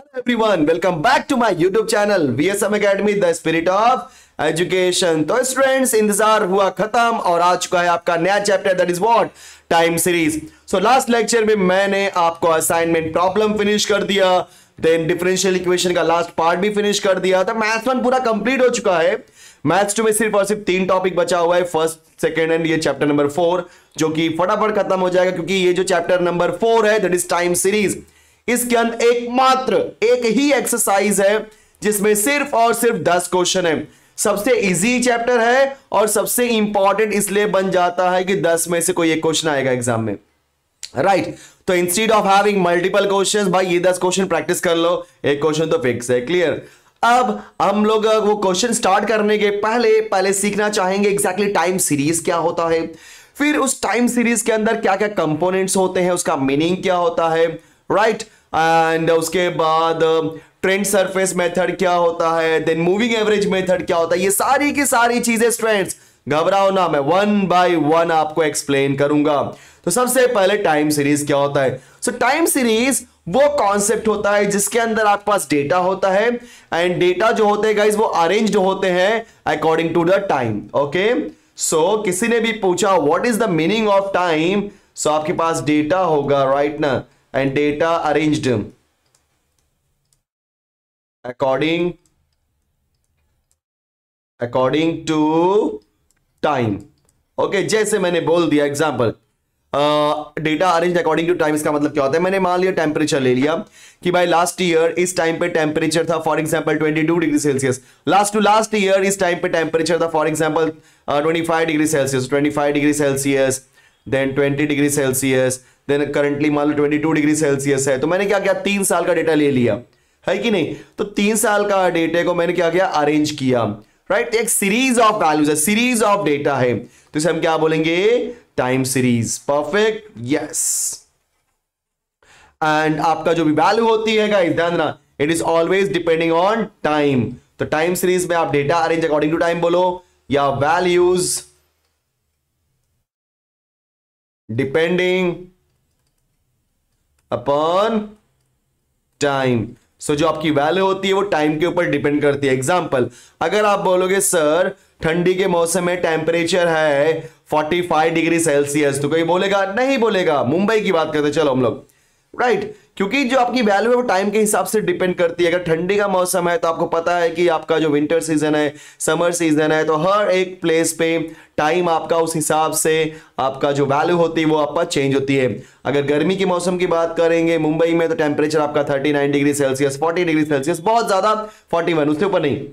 Hello everyone welcome back to my YouTube channel VSM academy the spirit of education तो students इंतजार हुआ खत्म और आ चुका है आपका नया chapter that is what time series so last lecture में मैंने आपको असाइनमेंट प्रॉब्लम फिनिश कर दिया देन डिफरेंशियल इक्वेशन का लास्ट पार्ट भी फिनिश कर दिया था मैथ्स वन पूरा कंप्लीट हो चुका है मैथ्स टू में सिर्फ और सिर्फ तीन टॉपिक बचा हुआ है फर्स्ट सेकेंड एंड ये चैप्टर नंबर फोर जो कि फटाफट खत्म हो जाएगा क्योंकि ये जो चैप्टर नंबर फोर है दैट इज टाइम सीरीज इसके अंदर एकमात्र एक ही एक्सरसाइज है जिसमें सिर्फ और सिर्फ दस क्वेश्चन है सबसे इजी चैप्टर है और सबसे इंपॉर्टेंट इसलिए बन जाता है कि दस में से कोई एक क्वेश्चन आएगा एग्जाम में राइट right. तो instead of having multiple questions भाई ये दस क्वेश्चन प्रैक्टिस कर लो एक क्वेश्चन तो फिक्स है क्लियर अब हम लोग वो क्वेश्चन स्टार्ट करने के पहले पहले सीखना चाहेंगे एग्जैक्टली टाइम सीरीज क्या होता है फिर उस टाइम सीरीज के अंदर क्या क्या कंपोनेंट्स होते हैं उसका मीनिंग क्या होता है राइट right? एंड उसके बाद ट्रेंड सरफेस मेथड क्या होता है देन मूविंग एवरेज मेथड क्या होता है ये सारी की सारी चीजें स्ट्रेंड्स घबराओ ना मैं वन बाय वन आपको एक्सप्लेन करूंगा तो सबसे पहले टाइम सीरीज क्या होता है सो टाइम सीरीज वो कॉन्सेप्ट होता है जिसके अंदर आपके पास डेटा होता है एंड डेटा जो होते हैं गाइज वो अरेन्ज होते हैं according to the time okay so किसी ने भी पूछा what is the meaning of time so आपके पास डेटा होगा राइट right ना and data arranged according according to time okay okay, जैसे मैंने बोल दिया example data arrange according to time इसका मतलब क्या होता है मैंने मान लिया टेम्परेचर ले लिया कि भाई लास्ट ईयर इस टाइम पे टेम्परेचर था for example 22 degree Celsius last to last year इस टाइम पे टेम्परेचर था for example 25 degree Celsius 25 degree Celsius then 20 degree Celsius then currently मान लो ट्वेंटी टू डिग्री सेल्सियस है तो मैंने क्या किया तीन साल का डेटा ले लिया है कि नहीं तो तीन साल का डेटा को मैंने क्या किया अरेंज किया राइट एक सीरीज ऑफ वैल्यूज है सीरीज ऑफ डेटा है तो इसे हम क्या बोलेंगे time series perfect yes and आपका जो भी वैल्यू होती है गाइस ध्यान it is always depending on time तो टाइम सीरीज में आप data arrange according to time बोलो या values depending upon time so जो आपकी वैल्यू होती है वो टाइम के ऊपर डिपेंड करती है एग्जाम्पल अगर आप बोलोगे सर ठंडी के मौसम में टेम्परेचर है 45 डिग्री सेल्सियस तो कोई बोलेगा नहीं बोलेगा मुंबई की बात करते चलो हम लोग राइट right. क्योंकि जो आपकी वैल्यू है वो टाइम के हिसाब से डिपेंड करती है अगर ठंडी का मौसम है तो आपको पता है कि आपका जो विंटर सीजन है समर सीजन है तो हर एक प्लेस पे टाइम आपका उस हिसाब से आपका जो वैल्यू होती है वो आपका चेंज होती है अगर गर्मी के मौसम की बात करेंगे मुंबई में तो टेम्परेचर आपका thirty degree Celsius forty degree Celsius बहुत ज्यादा फोर्टी उससे ऊपर नहीं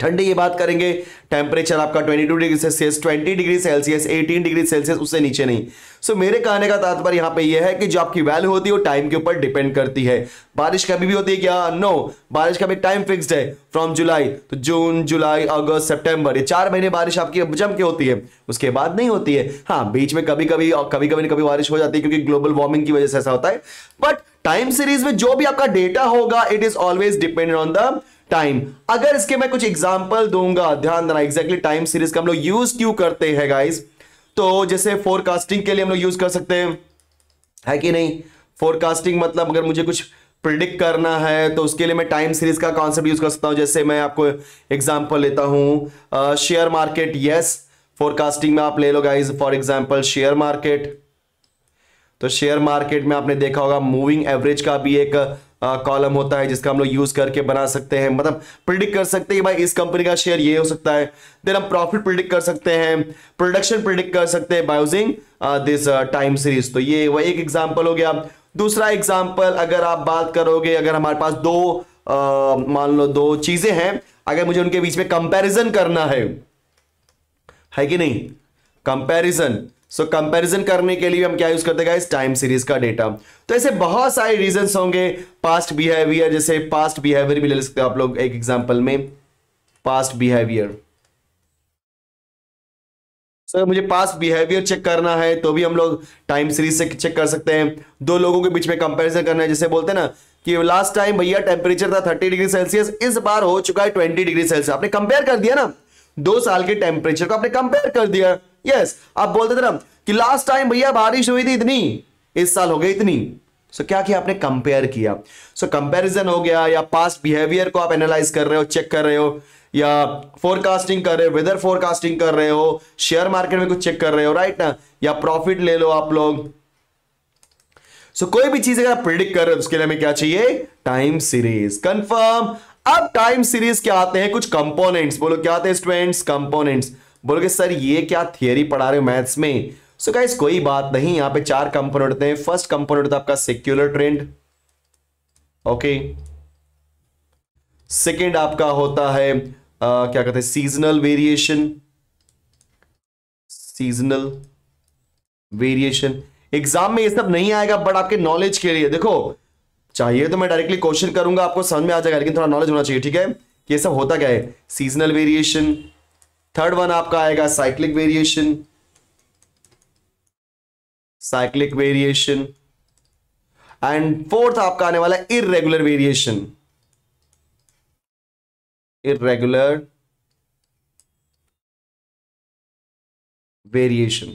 ठंडी की बात करेंगे टेम्परेचर आपका 22 degree Celsius 20 degree Celsius 18 degree Celsius उससे नीचे नहीं सो so, मेरे कहने का तात्पर्य यहाँ पे ये यह है कि जो आपकी वैल्यू होती है वो टाइम के ऊपर डिपेंड करती है बारिश कभी भी होती है क्या नो no, बारिश का भी टाइम फिक्स्ड है from July to June July August September ये चार महीने बारिश आपकी जम के होती है उसके बाद नहीं होती है हाँ बीच में कभी कभी और कभी कभी कभी बारिश हो जाती है क्योंकि ग्लोबल वार्मिंग की वजह से ऐसा होता है बट टाइम सीरीज में जो भी आपका डेटा होगा it is always depended on the time अगर इसके मैं कुछ एग्जाम्पल दूंगा ध्यान देना एग्जैक्टली टाइम सीरीज का हम लोग यूज क्यों करते हैं गाइज तो जैसे फोरकास्टिंग के लिए हम लोग यूज कर सकते हैं है कि नहीं फोरकास्टिंग मतलब अगर मुझे कुछ प्रिडिक्ट करना है तो उसके लिए मैं टाइम सीरीज का कॉन्सेप्ट यूज कर सकता हूं जैसे मैं आपको एग्जांपल लेता हूं शेयर मार्केट यस फोरकास्टिंग में आप ले लो guys for example share market तो शेयर मार्केट में आपने देखा होगा मूविंग एवरेज का भी एक कॉलम होता है जिसका हम लोग यूज करके बना सकते हैं मतलब प्रिडिक्ट कर सकते हैं कि भाई इस कंपनी का शेयर ये हो सकता है देन हम प्रॉफिट प्रिडिक्ट कर सकते हैं प्रोडक्शन प्रिडिक्ट कर सकते हैं बायोजिंग दिस टाइम सीरीज तो ये वह एक एग्जाम्पल हो गया दूसरा एग्जाम्पल अगर आप बात करोगे अगर हमारे पास दो मान लो दो चीजें हैं अगर मुझे उनके बीच में कंपेरिजन करना है है कि नहीं कंपेरिजन सो कंपैरिजन करने के लिए हम क्या यूज करते हैं गाइस टाइम सीरीज का डेटा तो ऐसे बहुत सारे रीजन होंगे पास्ट बिहेवियर जैसे पास्ट बिहेवियर भी ले सकते हो आप लोग एक एग्जाम्पल में पास्ट बिहेवियर सर मुझे पास्ट बिहेवियर चेक करना है तो भी हम लोग टाइम सीरीज से चेक कर सकते हैं दो लोगों के बीच में कंपैरिजन करना है जैसे बोलते हैं ना कि लास्ट टाइम भैया टेम्परेचर था थर्टी डिग्री सेल्सियस इस बार हो चुका है ट्वेंटी डिग्री सेल्सियस आपने कंपेयर कर दिया ना दो साल के टेम्परेचर को आपने कंपेयर कर दिया यस आप बोलते थे ना कि लास्ट टाइम भैया बारिश हुई थी इतनी इस साल हो गई इतनी सो so, क्या किया आपने कंपेयर किया सो so, कंपेरिजन हो गया या पास्ट बिहेवियर को आप एनालाइज कर रहे हो चेक कर रहे हो या फोरकास्टिंग कर रहे हो वेदर फोरकास्टिंग कर रहे हो शेयर मार्केट में कुछ चेक कर रहे हो राइट ना या प्रॉफिट ले लो आप लोग सो so, कोई भी चीज अगर आप प्रिडिक्ट कर रहे हो उसके लिए हमें क्या चाहिए टाइम सीरीज कंफर्म अब टाइम सीरीज क्या आते हैं कुछ कंपोनेंट्स बोलो क्या आते हैं स्टूडेंट्स कंपोनेंट्स बोलोगे सर ये क्या थियरी पढ़ा रहे हो मैथ्स में सो so गाइस कोई बात नहीं यहां पे चार कंपोनेंट होते हैं फर्स्ट कंपोनेंट होता है आपका सेक्युलर ट्रेंड ओके सेकेंड आपका होता है आ, क्या कहते हैं seasonal variation seasonal variation exam में ये सब नहीं आएगा बट आपके नॉलेज के लिए देखो चाहिए तो मैं डायरेक्टली क्वेश्चन करूंगा आपको समझ में आ जाएगा लेकिन थोड़ा नॉलेज होना चाहिए ठीक है कि ये सब होता क्या है सीजनल वेरिएशन थर्ड वन आपका आएगा cyclic variation cyclic variation and fourth आपका आने वाला है इरेगुलर वेरिएशन इरेगुलर वेरिएशन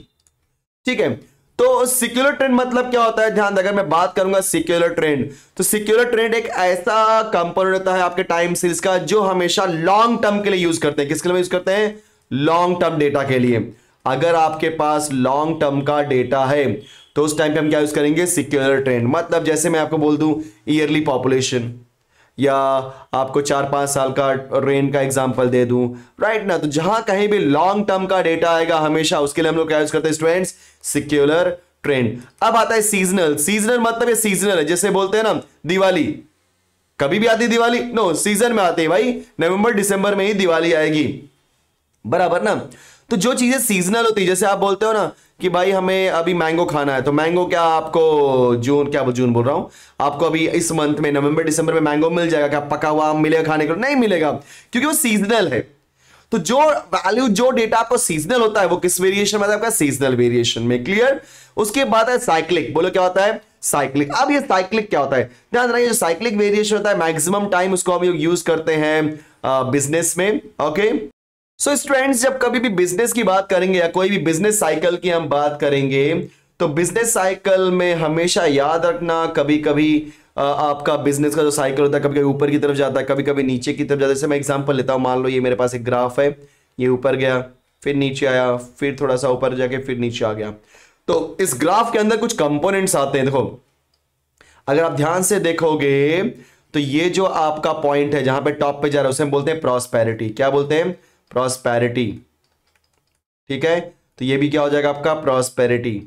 ठीक है तो सिक्युलर ट्रेंड मतलब क्या होता है ध्यान अगर मैं बात करूंगा सिक्युलर ट्रेंड तो सिक्युलर ट्रेंड एक ऐसा कंपोनेंट होता है आपके टाइम सीरीज का जो हमेशा लॉन्ग टर्म के लिए यूज करते हैं किसके लिए यूज करते हैं लॉन्ग टर्म डेटा के लिए अगर आपके पास लॉन्ग टर्म का डेटा है तो उस टाइम पे हम क्या यूज करेंगे सिक्योर ट्रेंड मतलब जैसे मैं आपको बोल दूं ईयरली पॉपुलेशन या आपको चार पांच साल का रेन का एग्जाम्पल दे दूं राइट ना तो जहां कहीं भी लॉन्ग टर्म का डेटा आएगा हमेशा उसके लिए हम लोग क्या यूज करते हैं स्टूडेंट्स सिक्योलर ट्रेंड अब आता है सीजनल सीजनल मतलब ये सीजनल है जैसे बोलते हैं ना दिवाली कभी भी आती दिवाली नो no, सीजन में आती है भाई नवंबर दिसंबर में ही दिवाली आएगी बराबर ना तो जो चीजें सीजनल होती है जैसे आप बोलते हो ना कि भाई हमें अभी मैंगो खाना है तो मैंगो क्या आपको जून क्या जून बोल रहा हूं आपको अभी इस मंथ में नवंबर दिसंबर में मैंगो मिल जाएगा क्या पका हुआ मिलेगा खाने को नहीं मिलेगा क्योंकि वो सीजनल है तो जो वैल्यू जो डेटा आपको सीजनल होता है वो किस वेरिएशन में आपका सीजनल वेरिएशन में क्लियर उसके बाद है साइक्लिक बोलो क्या होता है साइक्लिक अब ये साइक्लिक क्या होता है ध्यान रखिए जो साइक्लिक वेरिएशन होता है मैक्सिमम टाइम उसको हम यूज करते हैं बिजनेस में ओके सो so, स्टूडेंट्स जब कभी भी बिजनेस की बात करेंगे या कोई भी बिजनेस साइकिल की हम बात करेंगे तो बिजनेस साइकिल में हमेशा याद रखना कभी कभी आपका बिजनेस का जो साइकिल होता है कभी कभी ऊपर की तरफ जाता है कभी कभी नीचे की तरफ जाता है जैसे मैं एग्जांपल लेता हूँ मान लो ये मेरे पास एक ग्राफ है ये ऊपर गया फिर नीचे आया फिर थोड़ा सा ऊपर जाके फिर नीचे आ गया तो इस ग्राफ के अंदर कुछ कंपोनेंट्स आते हैं देखो अगर आप ध्यान से देखोगे तो ये जो आपका पॉइंट है जहां पर टॉप पे जा रहा है उसे हम बोलते हैं प्रॉस्पेरिटी क्या बोलते हैं प्रॉस्पैरिटी ठीक है तो ये भी क्या हो जाएगा आपका प्रॉस्पेरिटी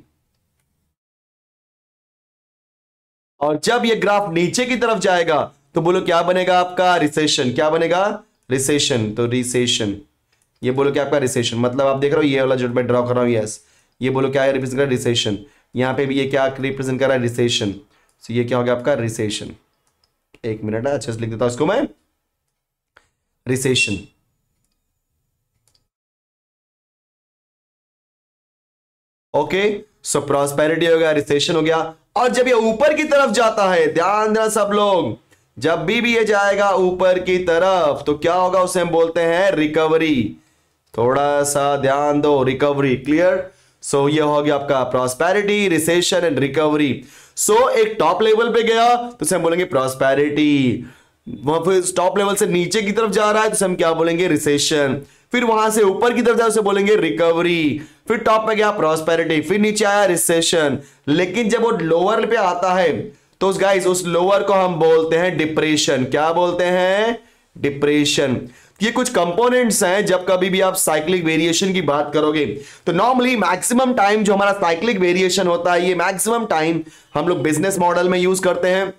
और जब ये ग्राफ नीचे की तरफ जाएगा तो बोलो क्या बनेगा आपका रिसेशन क्या बनेगा रिसेशन तो रिसेशन ये बोलो क्या आपका रिसेशन मतलब आप देख रहे हो ये वाला जो मैं ड्रॉ कर रहा हूं यस ये बोलो क्या रिप्रेजेंट कर रिसेशन यहां पे भी ये क्या रिप्रेजेंट कर रहा है रिसेशन सो ये क्या हो गया आपका रिसेशन एक मिनट हाँ, अच्छे से लिख देता हूं इसको मैं रिसेशन ओके सो प्रॉस्पेरिटी हो गया रिसेशन हो गया और जब ये ऊपर की तरफ जाता है ध्यान देना सब लोग जब भी भी ये जाएगा ऊपर की तरफ तो क्या होगा उसे हम बोलते हैं रिकवरी थोड़ा सा ध्यान दो रिकवरी क्लियर सो ये हो गया आपका prosperity recession and recovery so एक टॉप लेवल पे गया तो उसे हम बोलेंगे प्रॉस्पेरिटी फिर टॉप लेवल से नीचे की तरफ जा रहा है तो हम क्या बोलेंगे रिसेशन फिर वहां से ऊपर की तरफ जाए उसे बोलेंगे रिकवरी फिर टॉप में गया प्रॉस्पेरिटी फिर नीचे आया रिसेशन लेकिन जब वो लोअर पे आता है तो उस गाइस उस लोअर को हम बोलते हैं डिप्रेशन क्या बोलते हैं डिप्रेशन ये कुछ कंपोनेंट्स हैं जब कभी भी आप साइक्लिक वेरिएशन की बात करोगे तो नॉर्मली मैक्सिमम टाइम जो हमारा साइक्लिक वेरिएशन होता है ये मैक्सिमम टाइम हम लोग बिजनेस मॉडल में यूज करते हैं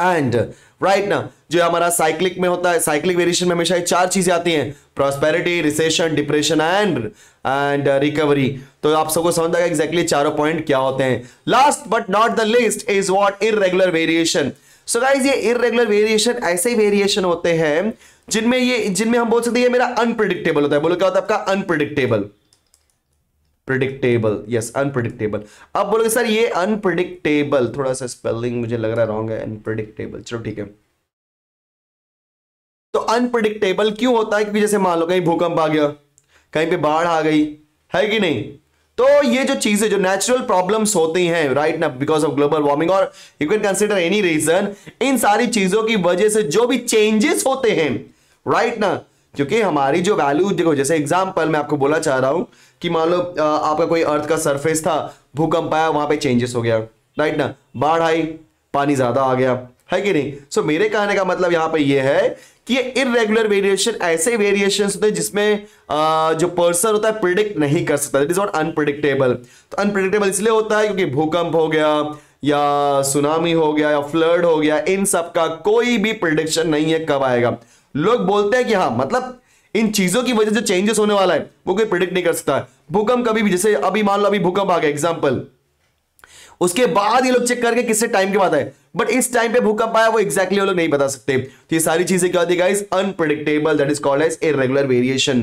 एंड राइट ना जो हमारा साइक्लिक में होता है साइक्लिक वेरिएशन में हमेशा चार चीजें आती हैं prosperity recession depression and and recovery तो आप सबको समझ आएगा एग्जैक्टली चारों पॉइंट क्या होते हैं last but not the list is what irregular variation so guys ये इरेगुलर वेरिएशन ऐसे वेरिएशन होते हैं जिनमें ये जिनमें हम बोल सकते हैं ये मेरा अनप्रिडिक्टेबल होता है बोलो क्या होता है आपका अनप्रिडिक्टेबल प्रिडिक्टेबल यस अनप्रिडिक्टेबल अब बोलोगे सर ये अनप्रिडिक्टेबल थोड़ा सा स्पेलिंग मुझे लग रहा रॉन्ग है अनप्रिडिक्टेबल चलो ठीक है तो अनप्रिडिक्टेबल क्यों होता है क्योंकि जैसे मान लो कहीं भूकंप आ गया कहीं पे बाढ़ आ गई है कि नहीं तो ये जो चीजें जो नेचुरल प्रॉब्लम्स होती हैं राइट ना बिकॉज ऑफ ग्लोबल वार्मिंग और you can consider any reason इन सारी चीजों की वजह से जो भी चेंजेस होते हैं राइट right ना क्योंकि हमारी जो वैल्यू देखो जैसे एग्जाम्पल मैं आपको बोला चाह रहा हूं कि मान लो आपका कोई अर्थ का सरफेस था भूकंप आया वहां पे चेंजेस हो गया राइट ना बाढ़ आई पानी ज्यादा आ गया है कि नहीं सो so, मेरे कहने का मतलब यहां पे ये है कि ये इरेगुलर वेरिएशन ऐसे वेरिएशन होते हैं जिसमें आ, जो पर्सन होता है प्रिडिक्ट नहीं कर सकता इट इज नॉट अनप्रिडिक्टेबल तो अनप्रिडिक्टेबल इसलिए होता है क्योंकि भूकंप हो गया या सुनामी हो गया या फ्लड हो गया इन सब का कोई भी प्रिडिक्शन नहीं है कब आएगा लोग बोलते हैं कि हाँ मतलब इन चीजों की वजह से चेंजेस होने वाला है वो कोई प्रिडिक्ट नहीं कर सकता भूकंप कभी भी जैसे अभी मान लो अभी भूकंप आ गया एग्जाम्पल उसके बाद ये लोग चेक करके किससे टाइम के बाद आए बट इस टाइम पे भूकंप आया वो एक्जैक्टली exactly लोग नहीं बता सकते तो ये सारी चीजें क्या होती है guys unpredictable that is called as a regular variation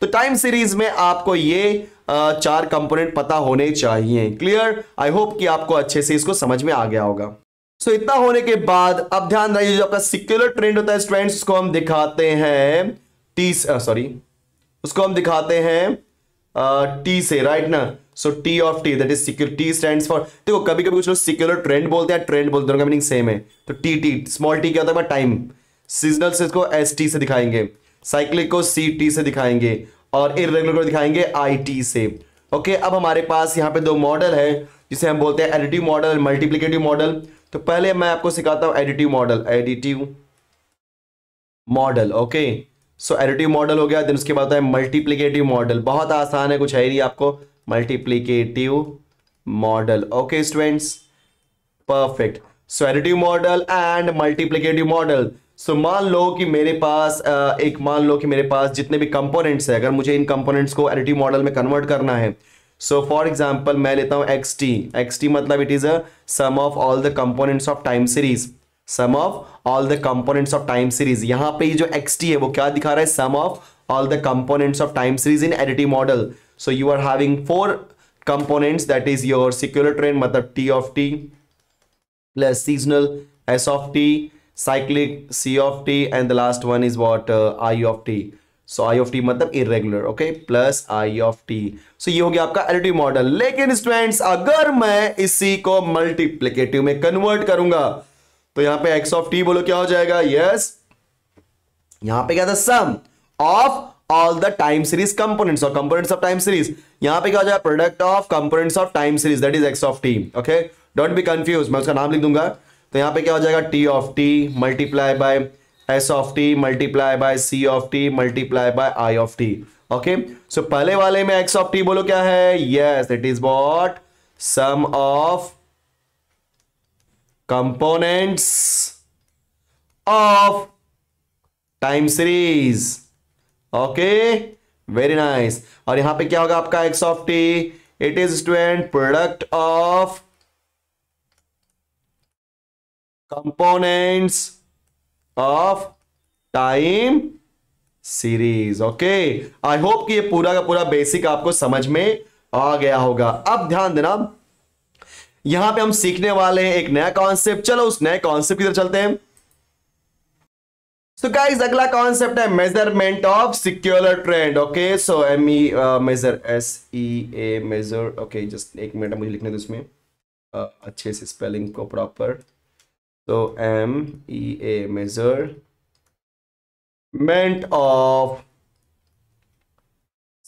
तो टाइम सीरीज में आपको ये चार कंपोनेंट पता होने चाहिए क्लियर आई होप कि आपको अच्छे से इसको समझ में आ गया होगा सो so, इतना होने के बाद अब ध्यान रखिए जो आपका सिक्युलर ट्रेंड होता है स्ट्रेंड्स को हम दिखाते हैं टी सॉरी uh, उसको हम दिखाते हैं टी uh, से राइट ना so T of T that is secure T stand for देखो कभी कभी कुछ लोग सिक्योर ट्रेंड बोलते हैं ट्रेंड बोलते हैं मीनिंग सेम है तो टी टी स्मॉल टी क्या होता है टाइम सीजनल से इसको एस टी से दिखाएंगे साइक्लिक को सी टी से दिखाएंगे और इरेगुलर को दिखाएंगे आई टी से ओके okay, अब हमारे पास यहाँ पे दो मॉडल है जिसे हम बोलते हैं एडिटिव मॉडल मल्टीप्लीकेटिव मॉडल तो पहले मैं आपको सिखाता हूं additive model additive model okay so additive model हो गया देन उसके बाद है मल्टीप्लीकेटिव मॉडल बहुत आसान है कुछ है ही आपको multiplicative model okay students perfect so additive model and multiplicative model so मान लो कि मेरे पास एक मान लो कि मेरे पास जितने भी कंपोनेंट्स है अगर मुझे इन कंपोनेंट्स को एडिटिव मॉडल में कन्वर्ट करना है सो फॉर एग्जाम्पल मैं लेता हूँ एक्स टी एक्स टी मतलब it is a sum of all the components of time series sum of all the components of time series यहां पे ये जो एक्स है वो क्या दिखा रहा है sum of all the components of time series in additive model so you are having four components that is your secure train मतलब T of T plus seasonal S of T cyclic C of T and the last one is what I of T so I of T मतलब irregular okay plus I of T so ये हो गया आपका additive model लेकिन students अगर मैं इसी को मल्टीप्लीकेटिव में कन्वर्ट करूंगा तो यहां पे एक्स ऑफ टी बोलो क्या हो जाएगा यस यहां पे क्या था sum of all the time series components और कंपोनेंट्स ऑफ टाइम सीरीज यहां पे क्या हो जाएगा product of components of time series that is X of T okay don't be confuse मैं उसका नाम लिख दूंगा तो यहां पे क्या हो जाएगा T of T multiply by S of T multiply by C of T multiply by I of T okay so पहले वाले में एक्स ऑफ टी बोलो क्या है yes it is what sum of components of time series okay very nice और यहां पे क्या होगा आपका x of T it is student product of components of time series okay I hope कि ये पूरा का पूरा बेसिक आपको समझ में आ गया होगा अब ध्यान देना यहां पे हम सीखने वाले हैं एक नया कॉन्सेप्ट चलो उस नए कॉन्सेप्ट की तरफ चलते हैं सो गाइस अगला कॉन्सेप्ट है measurement of secular trend okay so M E measure S E A measure okay just एक मिनट मुझे लिखने दो इसमें uh, अच्छे से स्पेलिंग को प्रॉपर तो M E A measurement of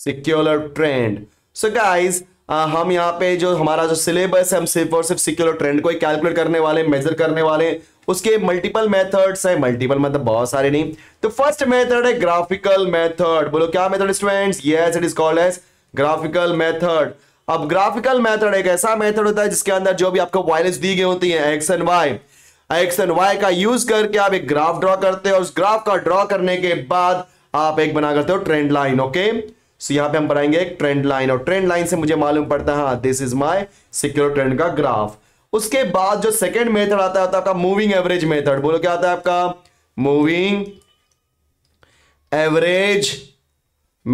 secular trend so guys, आ, हम यहाँ पे जो हमारा जो सिलेबस है हम सिर्फ और सिर्फ सिक्योर ट्रेंड को कैलकुलेट करने वाले मेजर करने वाले उसके मल्टीपल मेथड्स हैं मल्टीपल मतलब बहुत सारे नहीं तो फर्स्ट मेथड है ग्राफिकल मेथड बोलो क्या method students yes it is called as graphical method अब ग्राफिकल मेथड एक ऐसा मेथड होता है जिसके अंदर जो भी आपको वायलेंस दी गई होती है X and Y X and Y का यूज करके आप एक ग्राफ ड्रॉ करते हो और उस ग्राफ का ड्रॉ करने के बाद आप एक बना करते हो ट्रेंड लाइन ओके सो यहां पे हम बनाएंगे एक ट्रेंड लाइन और ट्रेंड लाइन से मुझे मालूम पड़ता है this is my secure trend का ग्राफ उसके बाद जो सेकेंड मेथड आता है आपका मूविंग एवरेज मेथड बोलो क्या आता है आपका मूविंग एवरेज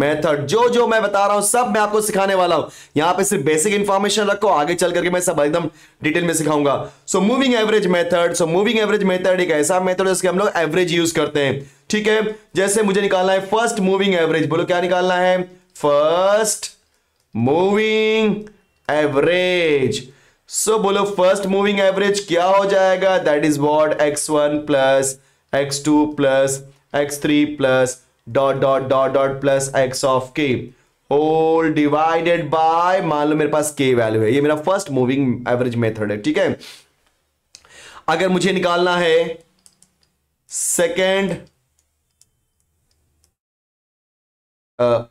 मेथड जो जो मैं बता रहा हूं सब मैं आपको सिखाने वाला हूं यहां पे सिर्फ बेसिक इंफॉर्मेशन रखो आगे चल करके मैं सब एकदम डिटेल में सिखाऊंगा so moving average method so moving average method एक ऐसा मेथड है जिसके हम लोग एवरेज यूज करते हैं ठीक है जैसे मुझे निकालना है फर्स्ट मूविंग एवरेज बोलो क्या निकालना है फर्स्ट मूविंग एवरेज सो बोलो फर्स्ट मूविंग एवरेज क्या हो जाएगा that is what X one plus X two plus x three plus dot dot dot dot plus X of K whole divided by मान लो मेरे पास के वैल्यू है ये मेरा फर्स्ट मूविंग एवरेज मेथड है ठीक है अगर मुझे निकालना है second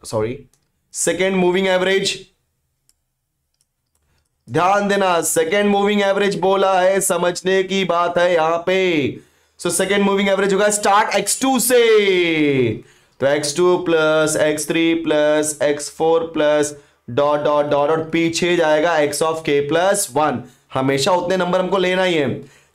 sorry uh, second moving average ध्यान देना सेकेंड मूविंग एवरेज बोला है समझने की बात है यहां पे सो सेकेंड मूविंग एवरेज होगा स्टार्ट एक्स टू से तो x two plus x three plus x four plus dot dot dot dot पीछे जाएगा x of k plus one हमेशा उतने नंबर हमको लेना ही है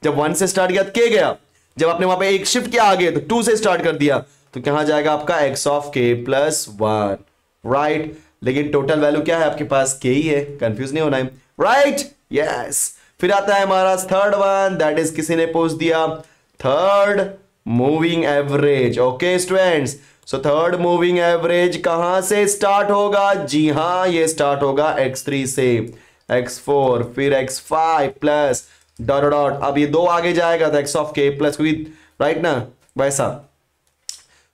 जब वन से स्टार्ट किया के तो गया जब आपने वहां पे एक शिफ्ट किया आगे तो टू से स्टार्ट कर दिया तो कहां जाएगा आपका x of k plus one right right. लेकिन टोटल वैल्यू क्या है आपके पास के ही है कंफ्यूज नहीं होना है राइट right. Yes yes. फिर आता है हमारा थर्ड वन दैट इज किसी ने पूछ दिया third moving average okay students so third moving average कहां से स्टार्ट होगा जी हां ये स्टार्ट होगा एक्स थ्री से एक्स फोर फिर x five plus dot dot अब ये दो आगे जाएगा तो x of k plus with right ना वैसा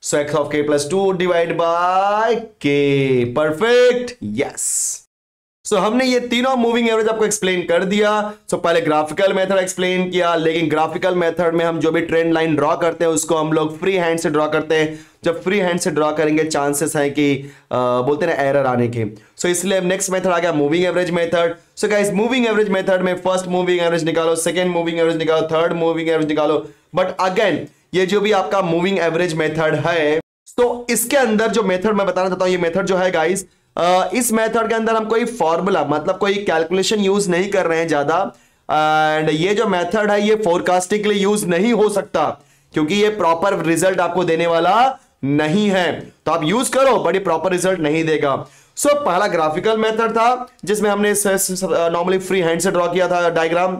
so x of k plus two divide by k perfect yes so हमने ये तीनों मूविंग एवरेज आपको एक्सप्लेन कर दिया सो so, पहले ग्राफिकल मेथड एक्सप्लेन किया लेकिन ग्राफिकल मेथड में हम जो भी ट्रेंड लाइन ड्रॉ करते हैं उसको हम लोग फ्री हैंड से ड्रॉ करते हैं जब फ्री हैंड से ड्रॉ करेंगे चांसेस हैं कि आ, बोलते ना एरर आने के सो so, इसलिए नेक्स्ट मेथड आ गया मूविंग एवरेज मेथड सो क्या मूविंग एवरेज मेथड में फर्स्ट मूविंग एवरेज निकालो सेकेंड मूविंग एवरेज निकालो थर्ड मूविंग एवरेज निकालो बट अगेन ये जो भी आपका मूविंग एवरेज मेथड है तो इसके अंदर जो मेथड मैं बताना चाहता हूं ये मेथड जो है गाइस इस मेथड के अंदर हम कोई फॉर्मूला मतलब कोई कैलकुलेशन यूज नहीं कर रहे हैं ज्यादा एंड ये जो मेथड है ये फोरकास्टिंग के लिए यूज नहीं हो सकता क्योंकि ये प्रॉपर रिजल्ट आपको देने वाला नहीं है तो आप यूज करो बट ये प्रॉपर रिजल्ट नहीं देगा सो so, पहला ग्राफिकल मेथड था जिसमें हमने नॉर्मली फ्री हैंड से ड्रॉ किया था डायग्राम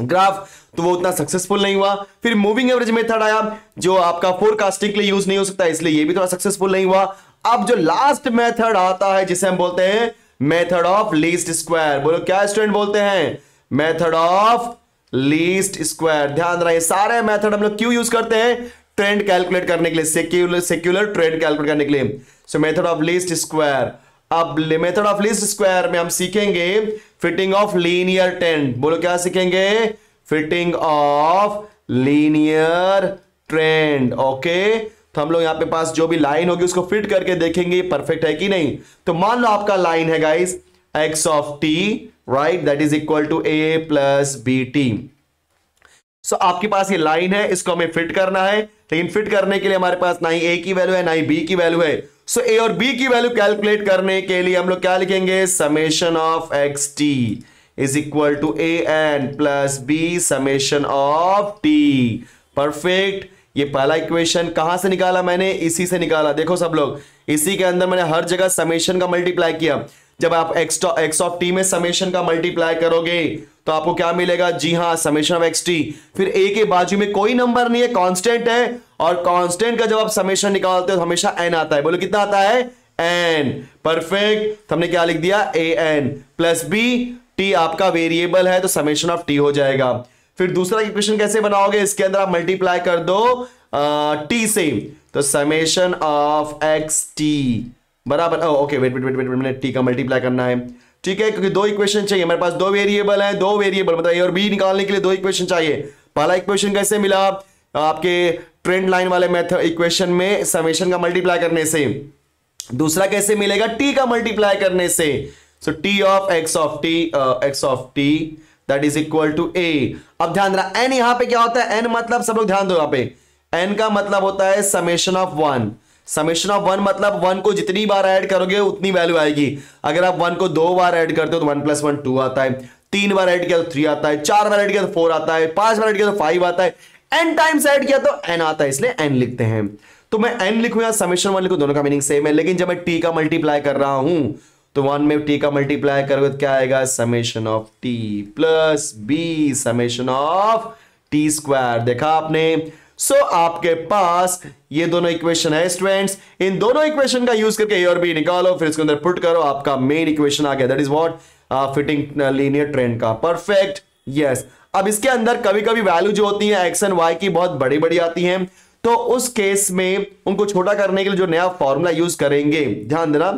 ग्राफ तो वो उतना सक्सेसफुल नहीं हुआ फिर मूविंग एवरेज मेथड आया जो आपका फोरकास्टिंग के लिए यूज नहीं हो सकता इसलिए ये भी थोड़ा सक्सेसफुल नहीं हुआ अब जो लास्ट मेथड आता है जिसे हम बोलते हैं मेथड ऑफ लीस्ट स्क्वायर बोलो क्या स्टूडेंट बोलते हैं मेथड ऑफ लीस्ट स्क्वायर ध्यान रहे सारे मेथड हम लोग क्यों यूज करते हैं ट्रेंड कैलकुलेट करने के लिए सेक्यूलर सेक्यूलर ट्रेंड कैलकुलेट करने के लिए so method of least square अब मेथड ऑफ लीस्ट स्क्वायर में हम सीखेंगे फिटिंग ऑफ लीनियर ट्रेंड बोलो क्या सीखेंगे fitting of linear trend okay तो हम लोग यहां पे पास जो भी लाइन होगी उसको फिट करके देखेंगे परफेक्ट है कि नहीं तो मान लो आपका लाइन है guys x of t right that is equal to a plus b t so आपके पास ये लाइन है इसको हमें फिट करना है लेकिन फिट करने के लिए हमारे पास ना ही ए की वैल्यू है ना ही बी की वैल्यू है सो ए और बी की वैल्यू कैलकुलेट करने के लिए हम लोग क्या लिखेंगे summation of x t is equal to a n plus b summation of t perfect ये पहला इक्वेशन कहां से निकाला मैंने इसी से निकाला देखो सब लोग इसी के अंदर मैंने हर जगह समेशन का मल्टीप्लाई किया जब आप एक्स एक्स ऑफ टी में समेशन का मल्टीप्लाई करोगे तो आपको क्या मिलेगा जी हाँ समेशन ऑफ एक्स टी फिर ए के बाजू में कोई नंबर नहीं है कांस्टेंट है और कांस्टेंट का जब आप समेशन निकालते हो तो हमेशा एन आता है बोलो कितना आता है एन परफेक्ट तो हमने क्या लिख दिया a n plus b t आपका वेरिएबल है तो समेशन ऑफ टी हो जाएगा फिर दूसरा इक्वेशन कैसे बनाओगे इसके अंदर आप मल्टीप्लाई कर दो आ, टी से तो समेशन ऑफ एक्स टी बराबर oh okay wait wait wait wait मैंने टी का मल्टीप्लाई करना है ठीक है क्योंकि दो इक्वेशन चाहिए मेरे पास दो वेरिएबल हैं दो वेरिएबल मतलब ए और बी निकालने के लिए दो इक्वेशन चाहिए पहला इक्वेशन कैसे मिला आपके ट्रेंड लाइन वाले मेथड इक्वेशन में समेशन का मल्टीप्लाई करने से दूसरा कैसे मिलेगा टी का मल्टीप्लाई करने से so T of x of t x of T that is equal to a अब ध्यान रहा एन यहां पे क्या होता है एन मतलब सब लोग ध्यान दो यहां पे एन का मतलब होता है summation of one summation of one मतलब वन को जितनी बार ऐड करोगे उतनी वैल्यू आएगी अगर आप वन को दो बार ऐड करते हो तो वन प्लस वन टू आता है तीन बार ऐड किया तो थ्री आता है चार बार ऐड किया तो फोर आता है पांच बार ऐड किया तो फाइव आता है एन टाइम्स ऐड किया तो एन आता है इसलिए एन लिखते हैं तो मैं एन लिखू या समेशन वन लिखू दोनों का मीनिंग सेम है लेकिन जब मैं टी का मल्टीप्लाई कर रहा हूं तो वन में टी का मल्टीप्लाई करोगे तो क्या आएगा summation of T plus b summation of t square देखा आपने सो so, आपके पास ये दोनों इक्वेशन है स्टूडेंट्स इन दोनों इक्वेशन का यूज करके ए और बी निकालो फिर इसके अंदर पुट करो आपका मेन इक्वेशन आ गया that is what fitting linear trend का परफेक्ट यस yes. अब इसके अंदर कभी कभी वैल्यू जो होती है एक्स एंड वाई की बहुत बड़ी बड़ी आती है तो उस केस में उनको छोटा करने के लिए जो नया फॉर्मूला यूज करेंगे ध्यान देना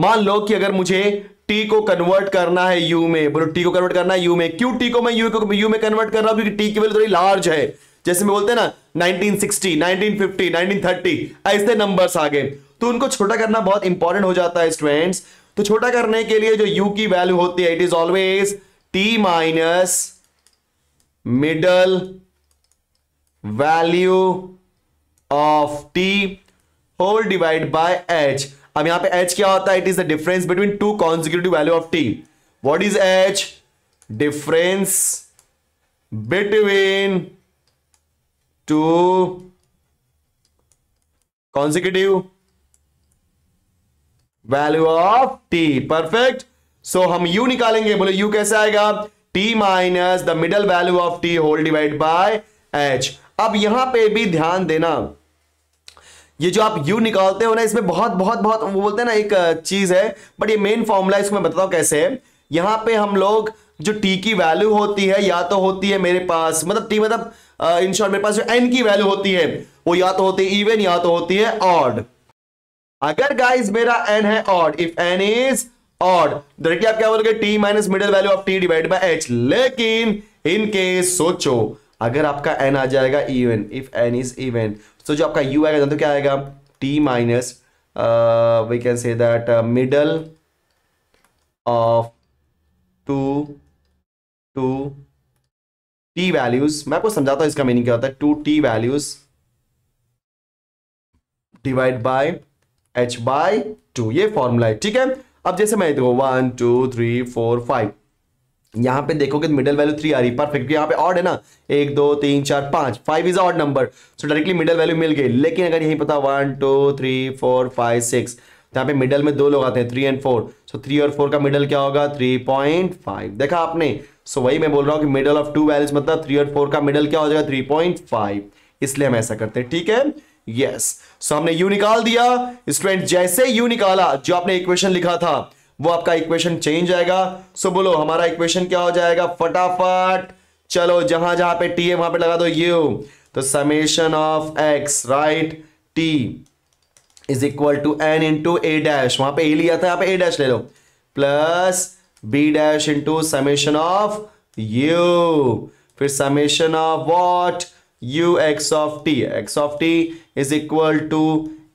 मान लो कि अगर मुझे टी को कन्वर्ट करना है यू में बोलो टी को कन्वर्ट करना है यू में क्यों टी को मैं यू को यू में कन्वर्ट कर रहा हूं क्योंकि टी की वैल्यू थोड़ी लार्ज है जैसे मैं बोलते हैं ना 1960, 1950, 1930 ऐसे नंबर्स आ गए तो उनको छोटा करना बहुत इंपॉर्टेंट हो जाता है स्टूडेंट्स तो छोटा करने के लिए जो यू की वैल्यू होती है it is always t minus middle value of t whole divide by h अब यहां पे एच क्या होता है it is the difference between two consecutive value of t what is h difference between two consecutive value of t perfect so हम u निकालेंगे बोले u कैसे आएगा t minus the middle value of t whole divide by h अब यहां पे भी ध्यान देना ये जो आप यू निकालते हो ना इसमें बहुत बहुत बहुत वो बोलते हैं ना एक चीज है बट ये मेन फॉर्मूला इसको मैं बताता हूं कैसे यहां पे हम लोग जो टी की वैल्यू होती है या तो होती है मेरे पास मतलब टी मतलब इन शॉर्ट मेरे पास जो एन की वैल्यू होती है वो या तो होती है इवन या तो होती है ऑड अगर गाइस मेरा एन है odd if n is odd देखिए आप क्या बोलोगे t minus middle value of t divide by h लेकिन इनकेस सोचो अगर आपका एन आ जाएगा even if n is even तो जो आपका यू आएगा तो क्या आएगा t minus we can say that middle of two two t values मैं आपको समझाता हूं इसका मीनिंग क्या होता है two t values divide by H bye two ये फॉर्मूला है ठीक है अब जैसे मैं देखो one two three four five यहां पे देखोगे कि मिडिल वैल्यू थ्री आ रही परफेक्ट यहां पे ऑड है ना एक दो तीन चार पांच five is odd number so directly middle value मिल गई लेकिन अगर यही पता one two three four five six यहाँ पे मिडल में दो लोग आते हैं three and four so three और फोर का मिडल क्या होगा थ्री पॉइंट फाइव देखा आपने सो so, वही मैं बोल रहा हूँ कि मिडल ऑफ टू वैल्यूज मतलब थ्री और फोर का मिडल क्या हो जाएगा थ्री पॉइंट फाइव इसलिए हम ऐसा करते हैं ठीक है यस yes. सो so, हमने यू निकाल दिया स्टूडेंट जैसे यू निकाला जो आपने इक्वेशन लिखा था वो आपका इक्वेशन चेंज आएगा सो so, बोलो हमारा इक्वेशन क्या हो जाएगा फटाफट चलो जहां जहां पे टी है वहां पे लगा दो यू तो summation of x right t is equal to n into a dash वहां पे ए लिया था यहां पे ए डैश ले लो plus b dash into summation of u फिर summation of what u x of t x of t is equal to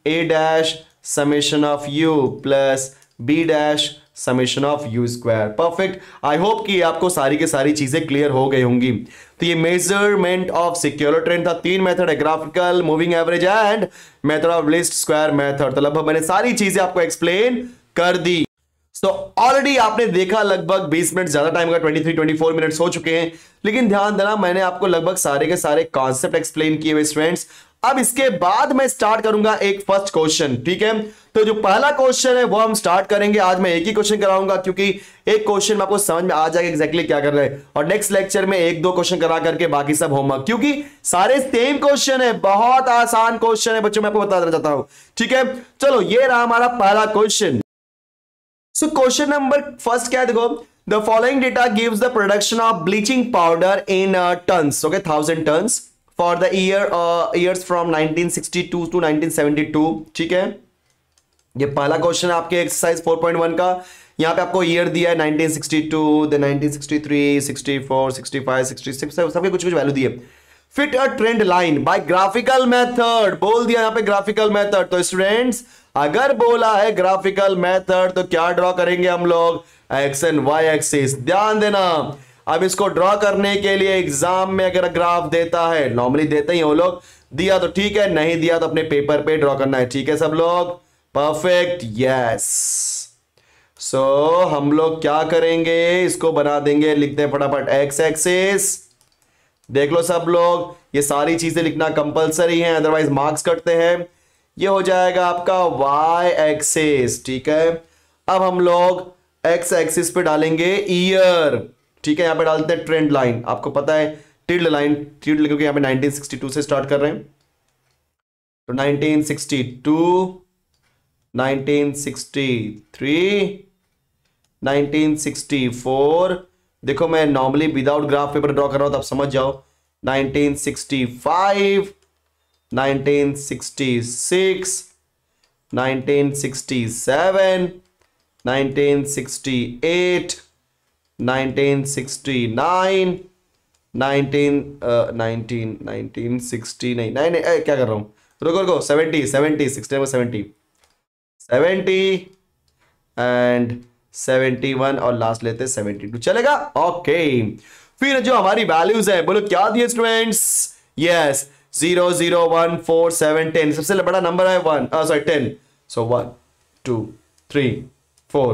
a dash summation of u plus b dash summation of u square perfect I hope कि आपको सारी की सारी चीजें clear हो गई होंगी तो ये मेजरमेंट ऑफ सिक्योर ट्रेंड था तीन मेथड है graphical moving average and method of least square method तो लगभग मैंने सारी चीजें आपको एक्सप्लेन कर दी सो ऑलरेडी आपने देखा लगभग 20 मिनट ज्यादा टाइम का 23 24 मिनट्स हो चुके हैं लेकिन ध्यान देना मैंने आपको लगभग सारे के सारे कॉन्सेप्ट एक्सप्लेन किए हुए स्टूडेंट्स अब इसके बाद मैं स्टार्ट करूंगा एक फर्स्ट क्वेश्चन ठीक है तो जो पहला क्वेश्चन है वो हम स्टार्ट करेंगे आज मैं एक ही क्वेश्चन कराऊंगा क्योंकि एक क्वेश्चन में आपको समझ में आ जाएगा एग्जैक्टली क्या कर रहे हैं और नेक्स्ट लेक्चर में एक दो क्वेश्चन करा करके बाकी सब होमवर्क क्योंकि सारे सेम क्वेश्चन है बहुत आसान क्वेश्चन है बच्चों में आपको बता देना चाहता हूं ठीक है चलो ये रहा हमारा पहला question so question number first क्या देखो the following data gives the production of bleaching powder in ton okay thousand tons for the year years from 1962 to 1972 ठीक है ये पहला क्वेश्चन है आपके एक्सरसाइज 4.1 का यहाँ पे आपको ईयर दिया है 1962 देन 1963 64 65 66 सबके कुछ कुछ वैल्यू दिए fit a trend line by graphical method बोल दिया यहाँ पे ग्राफिकल मेथड तो स्टूडेंट्स अगर बोला है ग्राफिकल मेथड तो क्या ड्रॉ करेंगे हम लोग एक्स एंड वाई एक्सिस ध्यान देना अब इसको ड्रॉ करने के लिए एग्जाम में अगर ग्राफ देता है नॉर्मली देते ही वो लोग दिया तो ठीक है नहीं दिया तो अपने पेपर पे ड्रॉ करना है ठीक है सब लोग परफेक्ट यस सो हम लोग क्या करेंगे इसको बना देंगे लिखते हैं फटाफट एक्स एक्सिस देख लो सब लोग ये सारी चीजें लिखना कंपलसरी है अदरवाइज मार्क्स कटते हैं ये हो जाएगा आपका वाई एक्सेस ठीक है अब हम लोग एक्स एक्सिस पे डालेंगे ईयर ठीक है यहाँ पे डालते हैं ट्रेंड लाइन आपको पता है टिल्ड लाइन टिल्ड क्योंकि यहां पे 1962 से स्टार्ट कर रहे हैं तो 1962 1963 1964 देखो मैं normally without graph paper draw कर रहा हूं तो आप समझ जाओ 1965 1969, 19, ए, क्या कर रहा हूं रुको रुको 70, 70, 69 में 70, 70 एंड 71 और लास्ट लेते 72 चलेगा ओके फिर जो हमारी वैल्यूज है बोलो क्या दिए students yes yes. Zero zero one four seven ten सबसे बड़ा नंबर है one sorry ten so one two three four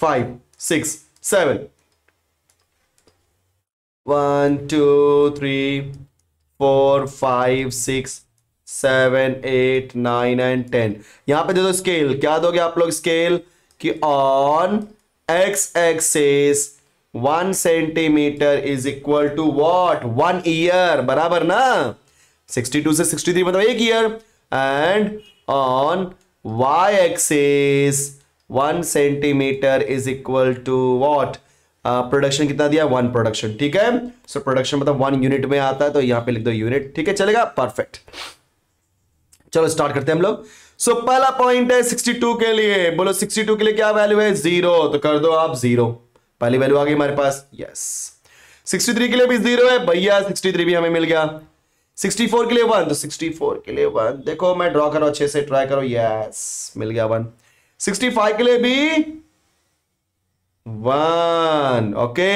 five six seven one two three four five six seven eight nine and ten यहां पे दे दो scale क्या दोगे आप लोग स्केल कि on x axis one centimetre is equal to what one year बराबर ना 62 से 63 मतलब एक year and on y axis one centimetre is equal to what production कितना दिया वन प्रोडक्शन ठीक है सो so, प्रोडक्शन मतलब वन यूनिट में आता है तो यहां पे लिख दो यूनिट ठीक है चलेगा परफेक्ट चलो स्टार्ट करते हैं हम लोग सो so, पहला पॉइंट है 62 के लिए बोलो 62 के लिए क्या वैल्यू है जीरो तो कर दो आप जीरो पहली वैल्यू आ गई हमारे पास यस yes. 63 के लिए भी जीरो है भैया 63 भी हमें मिल गया 64 फोर के लिए वन तो सिक्सटी फोर के लिए वन देखो मैं ड्रॉ करो अच्छे से ट्राई करो यस मिल गया वन सिक्सटी फाइव के लिए भी one okay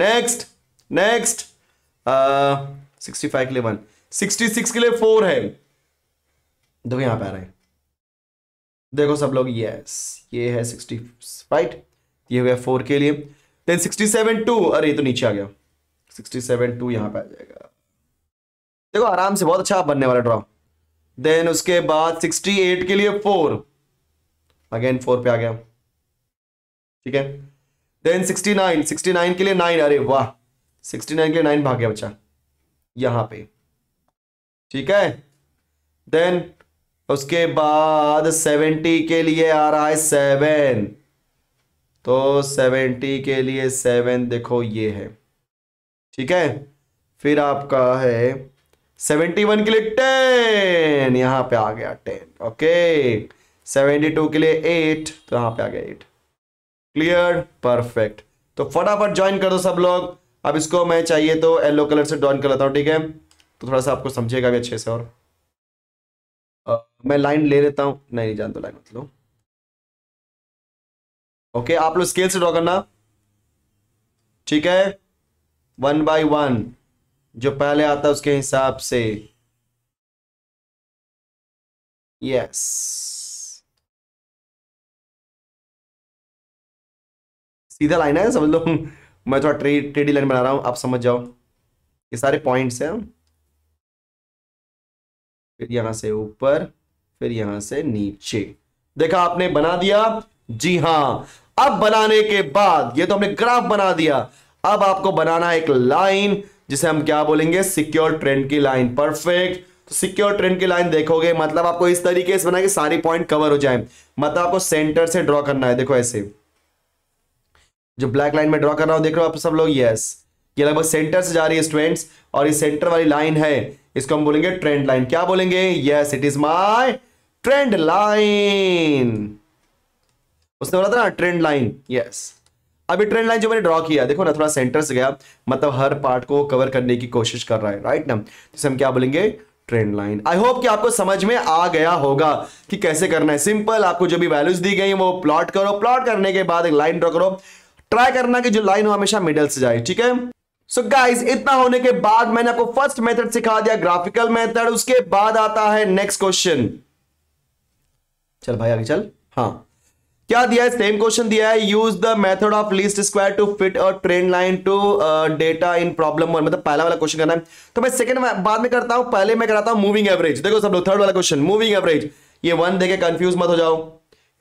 next next sixty five के लिए वन सिक्सटी सिक्स के लिए फोर है देखो यहां पे आ रहे हैं देखो सब लोग यस ये है सिक्सटी राइट ये हो गया फोर के लिए देन सिक्सटी सेवन टू अरे तो नीचे आ गया सिक्सटी सेवन टू यहां पे आ जाएगा देखो आराम से बहुत अच्छा बनने वाला ड्रॉ देन उसके बाद सिक्सटी एट के लिए फोर अगेन फोर पे आ गया ठीक है then sixty nine sixty nine के लिए नाइन अरे वाह सिक्सटी नाइन के लिए नाइन भाग गया बच्चा यहां पे ठीक है देन उसके बाद सेवेंटी के लिए आ रहा है सेवन तो सेवेंटी के लिए सेवन देखो ये है ठीक है फिर आपका है सेवेंटी वन के लिए टेन यहां पे आ गया टेन ओके सेवेंटी टू के लिए एट तो यहां पे आ गया एट क्लियर परफेक्ट तो फटाफट ज्वाइन कर दो सब लोग अब इसको मैं चाहिए तो येलो कलर से ड्रॉइन कर लेता हूं ठीक है तो थोड़ा सा आपको समझेगा भी अच्छे से और आ, मैं लाइन ले लेता हूं नहीं नहीं जान दो लाइन मतलब ओके आप लोग स्केल से ड्रॉ करना ठीक है वन बाई वन जो पहले आता है उसके हिसाब से यस सीधा लाइन है समझ लो मैं थोड़ा ट्रे ट्रेडी लाइन बना रहा हूं आप समझ जाओ ये सारे पॉइंट्स हैं फिर यहां से ऊपर फिर यहां से नीचे देखा आपने बना दिया जी हां अब बनाने के बाद ये तो हमने ग्राफ बना दिया अब आपको बनाना है एक लाइन जिसे हम क्या बोलेंगे सिक्योर ट्रेंड की लाइन परफेक्ट तो सिक्योर ट्रेंड की लाइन देखोगे मतलब आपको इस तरीके से बना के सारी पॉइंट कवर हो जाए मतलब आपको सेंटर से ड्रॉ करना है देखो ऐसे जो ब्लैक लाइन में ड्रॉ कर रहा हूं देख रहे हो आप सब लोग यस ये लगभग सेंटर से जा रही है स्टूडेंट्स और ये सेंटर वाली लाइन है इसको हम बोलेंगे ट्रेंड लाइन क्या बोलेंगे yes it is my trend line उसने बोला था ना ट्रेंड लाइन यस अभी ट्रेंड लाइन जो मैंने ड्रॉ किया देखो ना थोड़ा सेंटर से गया मतलब हर पार्ट को कवर करने की कोशिश कर रहा है राइट ना तो हम क्या बोलेंगे ट्रेंड लाइन आई होप कि आपको समझ में आ गया होगा कि कैसे करना है सिंपल आपको जो भी वैल्यूज दी गई वो प्लॉट करो प्लॉट करने के बाद एक लाइन ड्रॉ करो ट्राई करना कि जो लाइन हो हमेशा मिडल से जाए ठीक है सो so गाइस इतना होने के बाद मैंने आपको फर्स्ट मेथड सिखा दिया ग्राफिकल मेथड उसके बाद आता है नेक्स्ट क्वेश्चन चल भाई आगे चल हाँ क्या दिया है सेम क्वेश्चन दिया है use the method of least square to fit और trend line to data in problem one मतलब पहला वाला क्वेश्चन करना है तो मैं सेकंड बाद में करता हूं पहले मैं कराता हूं मूविंग एवरेज देखो सब लोग थर्ड वाला क्वेश्चन मूविंग एवरेज ये वन देखे कंफ्यूज मत हो जाओ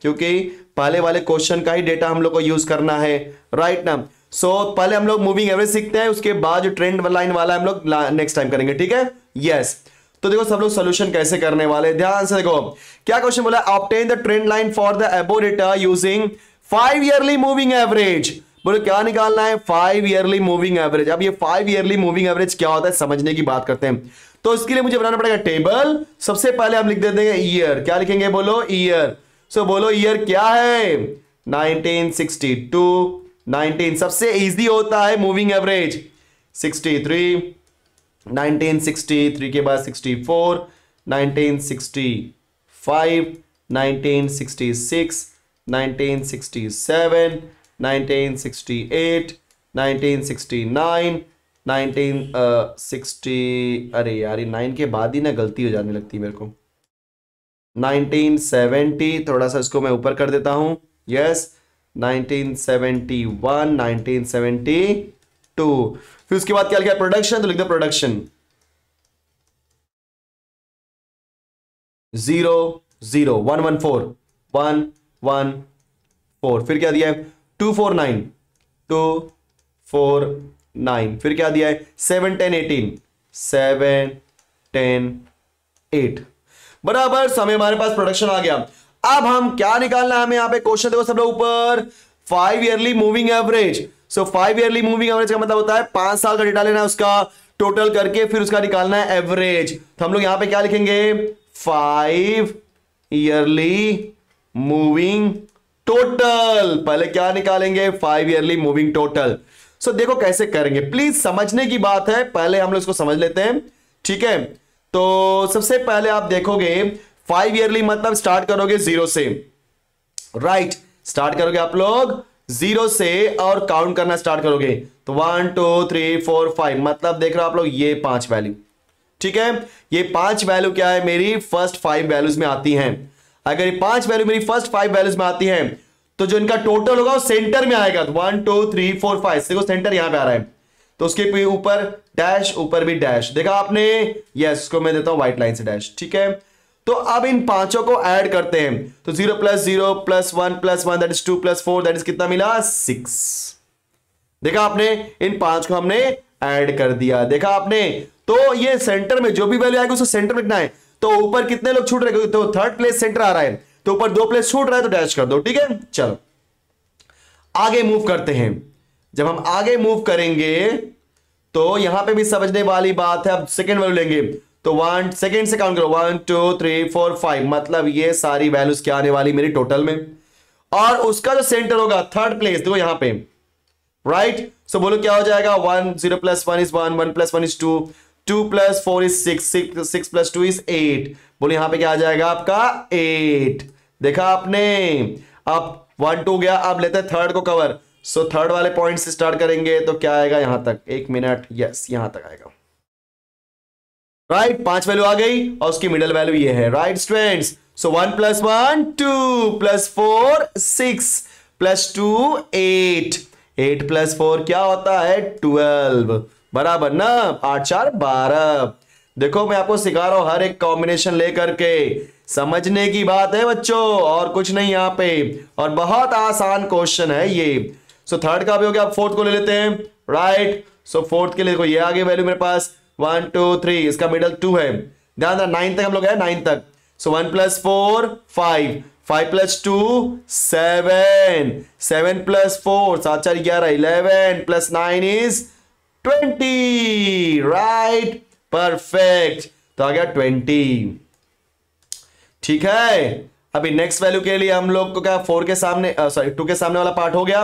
क्योंकि पहले वाले क्वेश्चन का ही डेटा हम लोग को यूज करना है राइट right ना सो so, पहले हम लोग मूविंग एवरेज सीखते हैं उसके बाद जो ट्रेंड लाइन वाला हम लोग नेक्स्ट टाइम करेंगे ठीक है यस yes. तो देखो सब लोग सोल्यूशन कैसे करने वाले ध्यान से देखो क्या क्वेश्चन बोला obtain the trend line for the above data using five yearly moving average बोलो क्या निकालना है फाइव ईयरली मूविंग एवरेज अब ये फाइव ईयरली मूविंग एवरेज क्या होता है समझने की बात करते हैं तो इसके लिए मुझे बनाना पड़ेगा टेबल सबसे पहले हम लिख देते हैं ईयर क्या लिखेंगे बोलो ईयर सो so, बोलो ईयर क्या है 1962 19 सबसे इजी होता है मूविंग एवरेज 63 1963 के बाद 64 1965 1966 1967 1968 1969 1960 अरे यार ये नाइन के बाद ही ना गलती हो जाने लगती है मेरे को 1970 थोड़ा सा इसको मैं ऊपर कर देता हूँ यस yes, 1971 1972 फिर उसके बाद क्या लिखा प्रोडक्शन तो लिख दो production zero zero one one four one one four फिर क्या दिया है two four nine two four nine फिर क्या दिया है seven ten eighteen seven ten eight बराबर समय हमारे पास प्रोडक्शन आ गया अब हम क्या निकालना है हमें यहां पे क्वेश्चन देखो सब लोग ऊपर five yearly moving average so five yearly moving average का मतलब होता है पांच साल का डेटा लेना है उसका टोटल करके फिर उसका निकालना है एवरेज तो हम लोग यहां पे क्या लिखेंगे फाइव ईयरली मूविंग टोटल पहले क्या निकालेंगे five yearly moving total so देखो कैसे करेंगे प्लीज समझने की बात है पहले हम लोग इसको समझ लेते हैं ठीक है तो सबसे पहले आप देखोगे फाइव ईयरली मतलब स्टार्ट करोगे जीरो से राइट right. स्टार्ट करोगे आप लोग जीरो से और काउंट करना स्टार्ट करोगे तो one two three four five मतलब देख रहे हो आप लोग ये पांच वैल्यू ठीक है ये पांच वैल्यू क्या है मेरी फर्स्ट फाइव वैल्यूज में आती हैं अगर ये पांच वैल्यू मेरी फर्स्ट फाइव वैल्यूज में आती हैं तो जो इनका टोटल होगा वो सेंटर में आएगा one two three four five देखो सेंटर यहां पे आ रहा है तो उसके ऊपर डैश ऊपर भी डैश देखा आपने यस को मैं देता हूं व्हाइट लाइन से डैश ठीक है तो अब इन पांचों को ऐड करते हैं तो zero plus zero plus one plus one that is two plus four that is कितना मिला सिक्स देखा आपने इन पांच को हमने ऐड कर दिया देखा आपने तो ये सेंटर में जो भी वैल्यू आएगी उसको सेंटर में है तो ऊपर कितने लोग छूट रहे तो थर्ड प्लेस सेंटर आ रहा है तो ऊपर दो प्लेस छूट रहा है तो डैश कर दो ठीक है चलो आगे मूव करते हैं जब हम आगे मूव करेंगे तो यहां पे भी समझने वाली बात है अब सेकेंड वैल्यू लेंगे तो वन सेकेंड से काउंट करो one two three four five मतलब ये सारी वैल्यूज क्या आने वाली मेरी टोटल में और उसका जो सेंटर होगा थर्ड प्लेस देखो यहां पे राइट right? सो so, बोलो क्या हो जाएगा one zero plus one is one one plus one is two two plus four is six six plus two is eight बोलो यहां पे क्या आ जाएगा आपका एट देखा आपने अब वन टू गया अब लेते हैं थर्ड को कवर सो so, थर्ड वाले पॉइंट से स्टार्ट करेंगे तो क्या आएगा यहां तक एक मिनट यस यहां तक आएगा राइट right? पांच वैल्यू आ गई और उसकी मिडल वैल्यू ये है right students so one plus one two plus four six plus two eight eight plus four क्या होता है ट्वेल्व बराबर ना आठ चार बारह देखो मैं आपको सिखा रहा हूं हर एक कॉम्बिनेशन लेकर के समझने की बात है बच्चों और कुछ नहीं यहाँ पे और बहुत आसान क्वेश्चन है ये सो so, थर्ड का भी हो गया आप फोर्थ को ले लेते हैं राइट सो फोर्थ के लिए देखो ये आगे वैल्यू मेरे पास वन टू थ्री इसका मिडल टू है ध्यान नाइन तक हम लोग है नाइन तक so one plus four five five plus two seven seven plus four सात चार ग्यारह eleven plus nine is twenty right perfect तो आ गया ट्वेंटी ठीक है अभी नेक्स्ट वैल्यू के लिए हम लोग को क्या फोर के सामने सॉरी uh, टू के सामने वाला पार्ट हो गया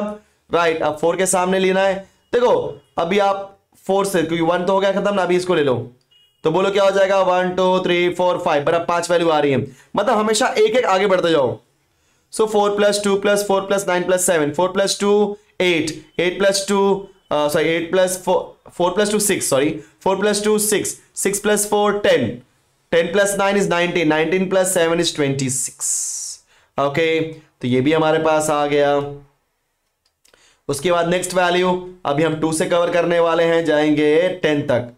राइट अब फोर के सामने लेना है देखो अभी आप फोर से क्योंकि वन तो हो गया खत्म ना अभी इसको ले लो तो बोलो क्या हो जाएगा one two three four five बराबर पांच वैल्यू आ रही है मतलब हमेशा एक एक आगे बढ़ते जाओ so four plus two plus four plus nine plus seven four plus two eight eight plus two sorry eight plus four four plus two six sorry four plus two six six plus four ten ten plus nine is nineteen nineteen plus seven is twenty six okay तो ये भी हमारे पास आ गया उसके बाद next value अभी हम to से कवर करने वाले हैं जाएंगे टेन तक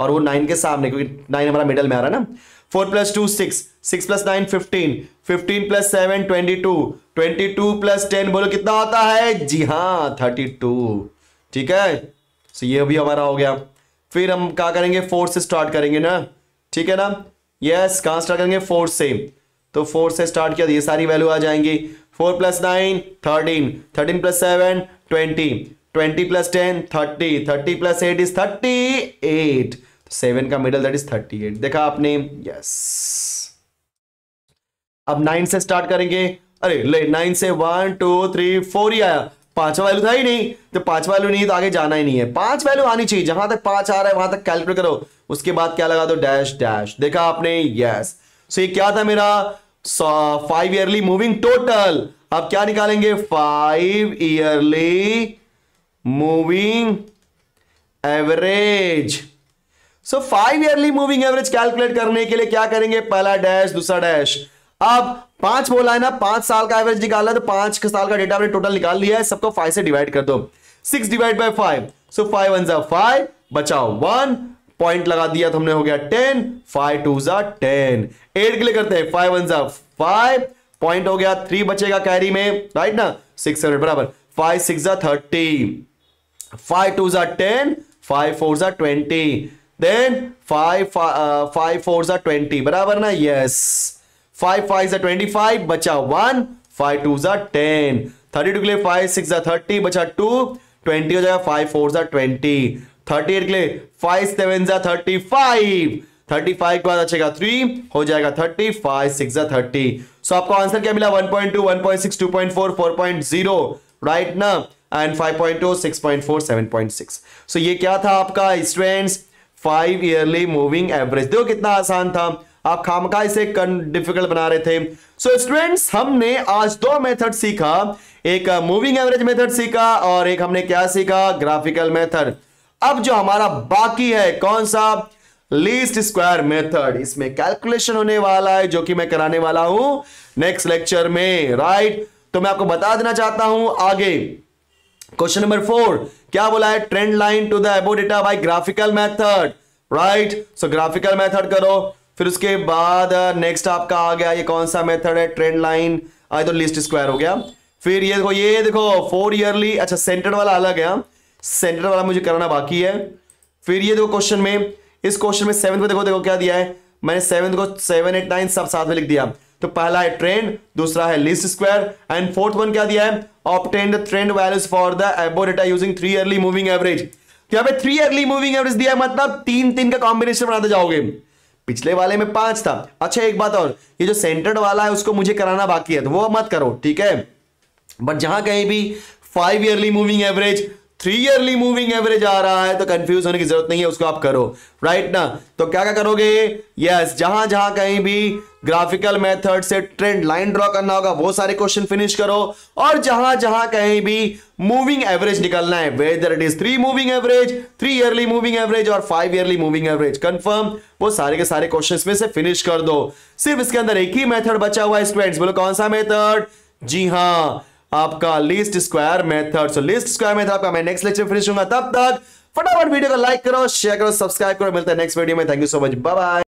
और वो नाइन के सामने क्योंकि नाइन हमारा मिडल में आ रहा है ना four plus two six six plus nine fifteen fifteen plus seven twenty two twenty two plus ten बोलो कितना होता है जी हाँ थर्टी टू ठीक है सो ये भी हमारा हो गया फिर हम क्या करेंगे फोर से स्टार्ट करेंगे ना ठीक है ना यस कहाँ स्टार्ट करेंगे फोर से तो फोर से स्टार्ट किया तो ये सारी वैल्यू आ जाएंगी four plus nine thirteen thirteen plus seven twenty twenty plus ten thirty thirty plus eight is thirty eight seven का middle that is thirty eight देखा आपने यस अब नाइन से स्टार्ट करेंगे अरे ले नाइन से वन टू थ्री फोर ही आया पांच वैल्यू था ही नहीं तो पांच वैल्यू नहीं तो आगे जाना ही नहीं है पांच वैल्यू आनी चाहिए जहां तक पांच आ रहा है वहां तक कैलकुलेट करो उसके बाद क्या लगा दो डैश डैश देखा आपने यस सो ये क्या था मेरा फाइव ईयरली मूविंग टोटल अब क्या निकालेंगे five yearly moving average so five yearly moving average calculate करने के लिए क्या करेंगे पहला डैश दूसरा डैश अब पांच बोला है ना पांच साल का एवरेज निकालना है तो पांच साल का डेटा टोटल निकाल लिया है सबको फाइव से डिवाइड कर दो six divide by five so five one five बचाओ वन पॉइंट लगा दिया तो हमने हो गया टेन फाइव टू जा टेन एट के लिए करते हैं फाइव वन जा फाइव पॉइंट हो गया थ्री बचेगा कैरी में राइट ना सिक्स हंड्रेड बराबर five six thirty five two जा टेन फाइव फोर जा twenty then five five four जा ट्वेंटी बराबर ना यस फाइव फाइव जा ट्वेंटी फाइव बचा वन फाइव टू जा टेन थर्टी टू के लिए फाइव सिक्स जा थर्टी बचा टू ट्वेंटी हो जाएगा फाइव फोर जा ट्वेंटी थर्टी एट के लिए फाइव सेवन जा थर्टी फाइव थर्टी फाइव के बाद अच्छेगा थ्री हो जाएगा थर्टी फाइव सिक्स जा थर्टी सो आपको आंसर क्या मिला 1.2 1.6 2.4 4.0 राइट ना एंड 5.2 6.4 7.6 सो ये क्या था आपका students five yearly moving average देखो कितना आसान था आप खामखा इसे डिफिकल्ट बना रहे थे सो so, स्टूडेंट्स हमने आज दो मेथड सीखा एक मूविंग एवरेज मेथड सीखा और एक हमने क्या सीखा ग्राफिकल मेथड अब जो हमारा बाकी है कौन सा लीस्ट स्क्वायर मेथड इसमें कैलकुलेशन होने वाला है जो कि मैं कराने वाला हूं नेक्स्ट लेक्चर में राइट तो मैं आपको बता देना चाहता हूं आगे क्वेश्चन नंबर फोर क्या बोला है trend line to the above data by graphical method right so graphical method करो फिर उसके बाद नेक्स्ट uh, आपका आ गया ये कौन सा मेथड है ट्रेंड लाइन आई तो लिस्ट स्क्वायर हो गया फिर ये देखो ये देखो फोर ईयरली अच्छा सेंटर वाला अलग है सेंटर हाँ। वाला मुझे कराना बाकी है फिर ये देखो क्वेश्चन में इस क्वेश्चन में सेवन देखो देखो क्या दिया है मैंने सेवन को सेवन एट नाइन सब साथ में लिख दिया तो पहला है ट्रेंड दूसरा है least square and fourth one क्या दिया है obtain the trend values for the above data using three yearly moving average तो यहाँ पे थ्री अर्ली मूविंग एवरेज दिया है मतलब तीन तीन का कॉम्बिनेशन बनाते जाओगे पिछले वाले में पांच था अच्छा एक बात और ये जो सेंटर्ड वाला है उसको मुझे कराना बाकी है तो वो मत करो ठीक है बट जहां कहीं भी five yearly moving average three yearly moving average आ रहा है तो कंफ्यूज होने की जरूरत नहीं है उसको आप करो राइट ना तो क्या क्या करोगे यस जहां जहां कहीं भी ग्राफिकल मेथड से ट्रेंड लाइन ड्रॉ करना होगा वो सारे क्वेश्चन फिनिश करो और जहां जहां कहीं भी मूविंग एवरेज निकलना है whether it is three moving average three yearly moving average और five yearly moving average confirm वो सारे के सारे क्वेश्चन में से फिनिश कर दो सिर्फ इसके अंदर एक ही मेथड बचा हुआ है स्टूडेंट्स बोलो कौन सा मेथड जी हाँ आपका least square method so least square method आपका मैं नेक्स्ट लेक्चर फिनिश हूंगा तब तक फटाफट वीडियो को लाइक करो शेयर करो सब्सक्राइब करो मिलता है नेक्स्ट वीडियो में thank you so much bye